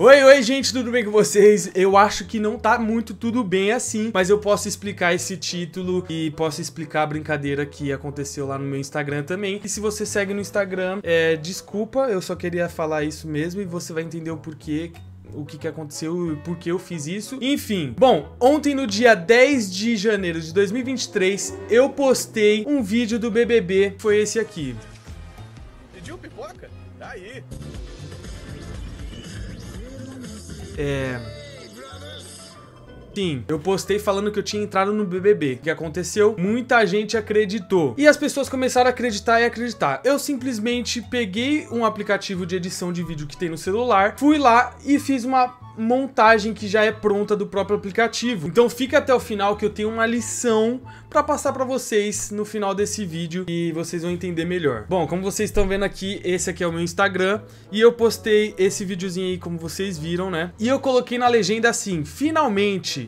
Oi, oi, gente, tudo bem com vocês? Eu acho que não tá muito tudo bem assim, mas eu posso explicar esse título e posso explicar a brincadeira que aconteceu lá no meu Instagram também. E se você segue no Instagram, é, desculpa, eu só queria falar isso mesmo e você vai entender o porquê o que, que aconteceu e por que eu fiz isso. Enfim, bom, ontem no dia 10 de janeiro de 2023, eu postei um vídeo do BBB, foi esse aqui. Pediu pipoca? Tá aí. É, Sim, eu postei falando que eu tinha entrado no BBB. O que aconteceu? Muita gente acreditou. E as pessoas começaram a acreditar e acreditar. Eu simplesmente peguei um aplicativo de edição de vídeo que tem no celular, fui lá e fiz uma montagem que já é pronta do próprio aplicativo. Então fica até o final que eu tenho uma lição para passar para vocês no final desse vídeo e vocês vão entender melhor. Bom, como vocês estão vendo aqui, esse aqui é o meu Instagram e eu postei esse videozinho aí como vocês viram, né? E eu coloquei na legenda assim: "Finalmente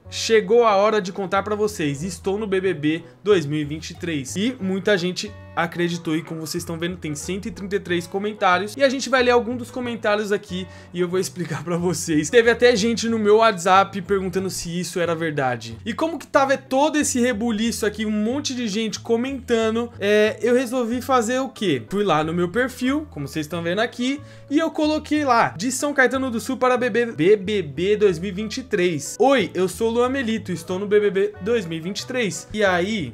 Chegou a hora de contar para vocês. Estou no BBB 2023 e muita gente acreditou e como vocês estão vendo tem 133 comentários e a gente vai ler algum dos comentários aqui e eu vou explicar para vocês. Teve até gente no meu WhatsApp perguntando se isso era verdade. E como que tava todo esse rebuliço aqui, um monte de gente comentando, é, eu resolvi fazer o quê? Fui lá no meu perfil, como vocês estão vendo aqui, e eu coloquei lá, de São Caetano do Sul para BBB, 2023. Oi, eu sou o Amelito, estou no BBB 2023. E aí,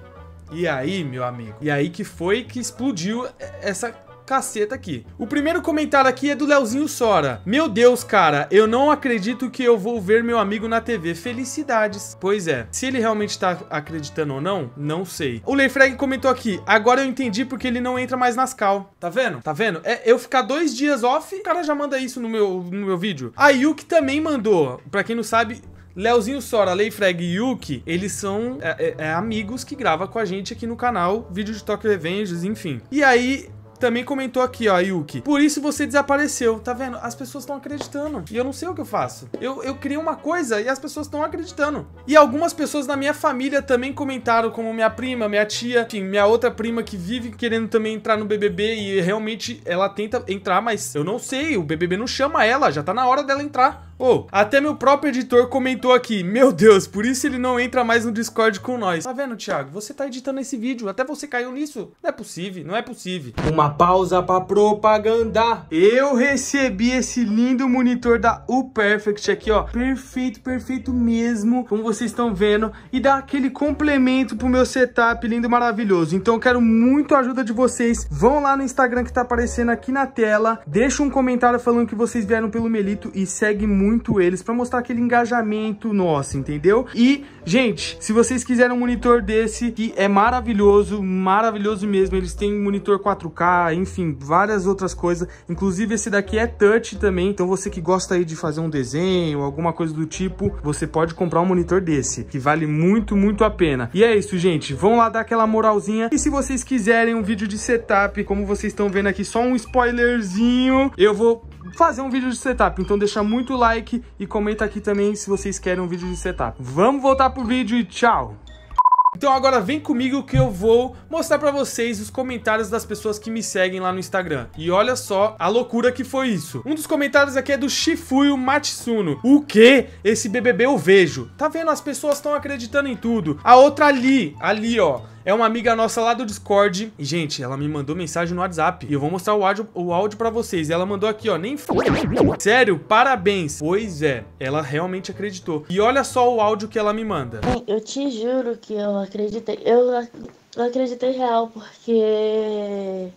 e aí, meu amigo, e aí que foi que explodiu essa caceta aqui. O primeiro comentário aqui é do Leozinho Sora. Meu Deus, cara, eu não acredito que eu vou ver meu amigo na TV. Felicidades. Pois é, se ele realmente tá acreditando ou não, não sei. O Leifreg comentou aqui, agora eu entendi porque ele não entra mais nas cal. Tá vendo? Tá vendo? É eu ficar dois dias off, o cara já manda isso no meu, no meu vídeo. A Yuki também mandou. Pra quem não sabe, Leozinho Sora, Leifreg e Yuki, eles são é, é, é, amigos que grava com a gente aqui no canal, vídeo de Tokyo Revengers, enfim. E aí, também comentou aqui, ó, Yuki. Por isso você desapareceu. Tá vendo? As pessoas estão acreditando. E eu não sei o que eu faço. Eu, eu criei uma coisa e as pessoas estão acreditando. E algumas pessoas na minha família também comentaram, como minha prima, minha tia, enfim, minha outra prima que vive querendo também entrar no BBB e realmente ela tenta entrar, mas eu não sei. O BBB não chama ela. Já tá na hora dela entrar. Ou, oh, até meu próprio editor comentou aqui, meu Deus, por isso ele não entra mais no Discord com nós. Tá vendo, Thiago? Você tá editando esse vídeo, até você caiu nisso. Não é possível, não é possível. Uma pausa pra propaganda. Eu recebi esse lindo monitor da UPerfect aqui, ó. Perfeito, perfeito mesmo, como vocês estão vendo. E dá aquele complemento pro meu setup lindo, maravilhoso. Então eu quero muito a ajuda de vocês. Vão lá no Instagram que tá aparecendo aqui na tela. Deixa um comentário falando que vocês vieram pelo Melito e segue muito muito eles para mostrar aquele engajamento nosso, entendeu? E, gente, se vocês quiserem um monitor desse, que é maravilhoso, maravilhoso mesmo, eles têm monitor 4K, enfim, várias outras coisas. Inclusive, esse daqui é touch também, então você que gosta aí de fazer um desenho, alguma coisa do tipo, você pode comprar um monitor desse, que vale muito, muito a pena. E é isso, gente. Vão lá dar aquela moralzinha. E se vocês quiserem um vídeo de setup, como vocês estão vendo aqui, só um spoilerzinho, eu vou fazer um vídeo de setup. Então deixa muito like e comenta aqui também se vocês querem um vídeo de setup. Vamos voltar pro vídeo e tchau! Então agora vem comigo que eu vou mostrar pra vocês os comentários das pessoas que me seguem lá no Instagram. E olha só a loucura que foi isso. Um dos comentários aqui é do Shifuyo Matsuno. O que? Esse BBB eu vejo. Tá vendo? As pessoas estão acreditando em tudo. A outra ali, ali ó. É uma amiga nossa lá do Discord. E, gente, ela me mandou mensagem no WhatsApp. E eu vou mostrar o áudio, o áudio pra vocês. E ela mandou aqui, ó. Nem f... Sério, parabéns. Pois é, ela realmente acreditou. E olha só o áudio que ela me manda. Eu te juro que eu acreditei. Eu, eu acreditei real, porque...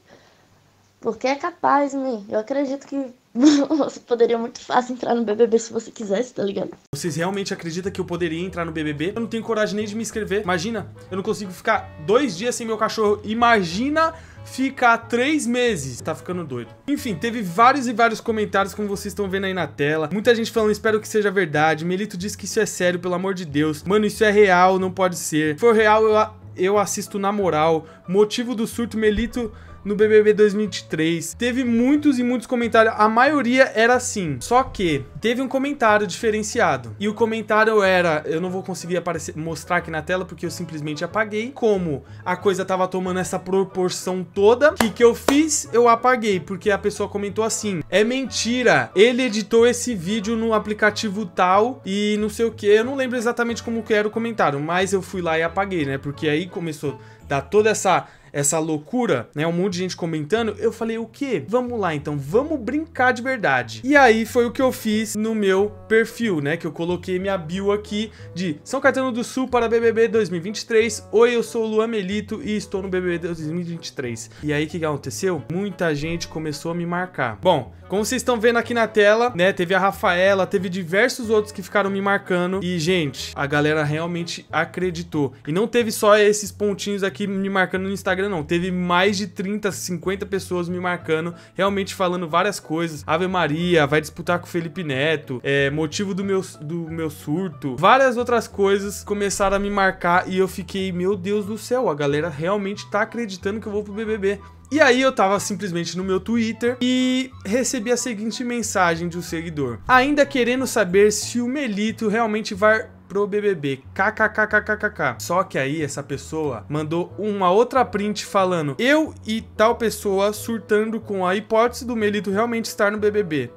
Porque é capaz, né? Eu acredito que você poderia muito fácil entrar no BBB se você quisesse, tá ligado? Vocês realmente acreditam que eu poderia entrar no BBB? Eu não tenho coragem nem de me inscrever. Imagina, eu não consigo ficar dois dias sem meu cachorro. Imagina ficar três meses. Tá ficando doido. Enfim, teve vários e vários comentários, como vocês estão vendo aí na tela. Muita gente falando, espero que seja verdade. Melito disse que isso é sério, pelo amor de Deus. Mano, isso é real, não pode ser. Se for real, eu, eu assisto na moral. Motivo do surto, Melito no BBB 2023. Teve muitos e muitos comentários, a maioria era assim. Só que teve um comentário diferenciado. E o comentário era, eu não vou conseguir aparecer, mostrar aqui na tela porque eu simplesmente apaguei. Como a coisa tava tomando essa proporção toda, o que, que eu fiz? Eu apaguei, porque a pessoa comentou assim: "É mentira, ele editou esse vídeo no aplicativo tal e não sei o que". Eu não lembro exatamente como que era o comentário, mas eu fui lá e apaguei, né? Porque aí começou a dar toda essa essa loucura, né? Um monte de gente comentando. Eu falei, o quê? Vamos lá, então, vamos brincar de verdade. E aí foi o que eu fiz no meu perfil, né? Que eu coloquei minha bio aqui de São Caetano do Sul para BBB 2023. Oi, eu sou o Luan Melito e estou no BBB 2023. E aí, o que aconteceu? Muita gente começou a me marcar. Bom, como vocês estão vendo aqui na tela, né? Teve a Rafaela, teve diversos outros que ficaram me marcando. E, gente, a galera realmente acreditou. E não teve só esses pontinhos aqui me marcando no Instagram Instagram não, teve mais de 30, 50 pessoas me marcando, realmente falando várias coisas. Ave Maria, vai disputar com o Felipe Neto, é, motivo do meu, do meu surto, várias outras coisas começaram a me marcar e eu fiquei, meu Deus do céu, a galera realmente tá acreditando que eu vou pro BBB. E aí eu tava simplesmente no meu Twitter e recebi a seguinte mensagem de um seguidor. Ainda querendo saber se o Melito realmente vai pro BBB. KKKKKK. Só que aí essa pessoa mandou uma outra print falando: "Eu e tal pessoa surtando com a hipótese do Melito realmente estar no BBB".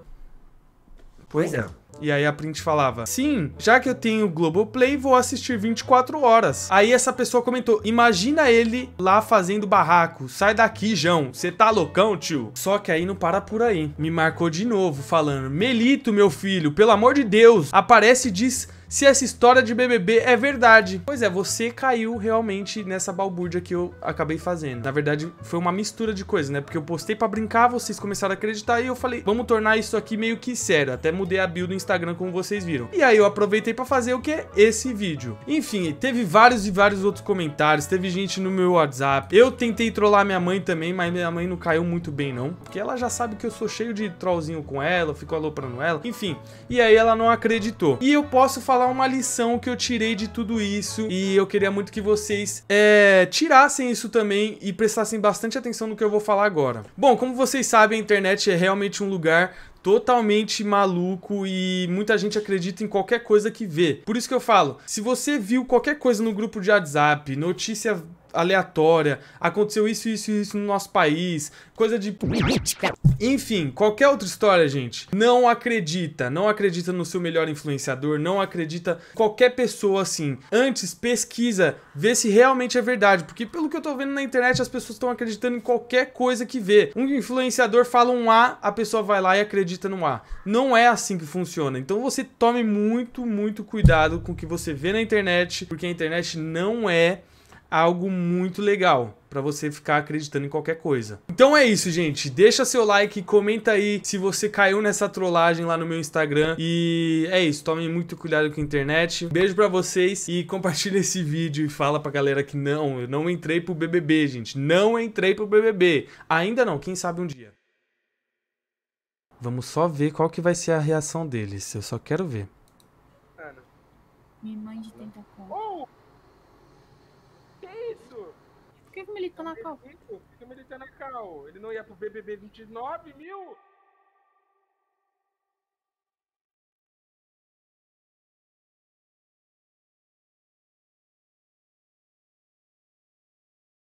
Pois é. E aí a print falava: Sim, já que eu tenho Globoplay, vou assistir 24 horas. Aí essa pessoa comentou: Imagina ele lá fazendo barraco. Sai daqui, João. Você tá loucão, tio? Só que aí não para por aí. Me marcou de novo, falando: Melito, meu filho, pelo amor de Deus, aparece e diz se essa história de BBB é verdade. Pois é, você caiu realmente nessa balbúrdia que eu acabei fazendo. Na verdade, foi uma mistura de coisas, né? Porque eu postei para brincar, vocês começaram a acreditar e eu falei, vamos tornar isso aqui meio que sério. Até mudei a bio do Instagram, como vocês viram. E aí eu aproveitei para fazer o que? Esse vídeo. Enfim, teve vários e vários outros comentários, teve gente no meu WhatsApp. Eu tentei trollar minha mãe também, mas minha mãe não caiu muito bem, não. Porque ela já sabe que eu sou cheio de trollzinho com ela, eu fico aloprando ela. Enfim, e aí ela não acreditou. E eu posso falar falar uma lição que eu tirei de tudo isso e eu queria muito que vocês é, tirassem isso também e prestassem bastante atenção no que eu vou falar agora. Bom, como vocês sabem, a internet é realmente um lugar totalmente maluco e muita gente acredita em qualquer coisa que vê. Por isso que eu falo, se você viu qualquer coisa no grupo de WhatsApp, notícia aleatória, aconteceu isso, isso e isso no nosso país, coisa de política. Enfim, qualquer outra história, gente. Não acredita, não acredita no seu melhor influenciador, não acredita qualquer pessoa assim. Antes, pesquisa, vê se realmente é verdade, porque pelo que eu tô vendo na internet, as pessoas estão acreditando em qualquer coisa que vê. Um influenciador fala um A, a pessoa vai lá e acredita no A. Não é assim que funciona. Então você tome muito, muito cuidado com o que você vê na internet, porque a internet não é algo muito legal para você ficar acreditando em qualquer coisa. Então é isso, gente. Deixa seu like, comenta aí se você caiu nessa trollagem lá no meu Instagram. E é isso, tome muito cuidado com a internet. Beijo para vocês e compartilha esse vídeo e fala pra galera que não, eu não entrei pro BBB, gente. Não entrei pro BBB. Ainda não, quem sabe um dia. Vamos só ver qual que vai ser a reação deles. Eu só quero ver. Ana. Minha mãe conta. Oh! militando na cal? Ele militando na cal. Ele não ia pro BBB 29 mil?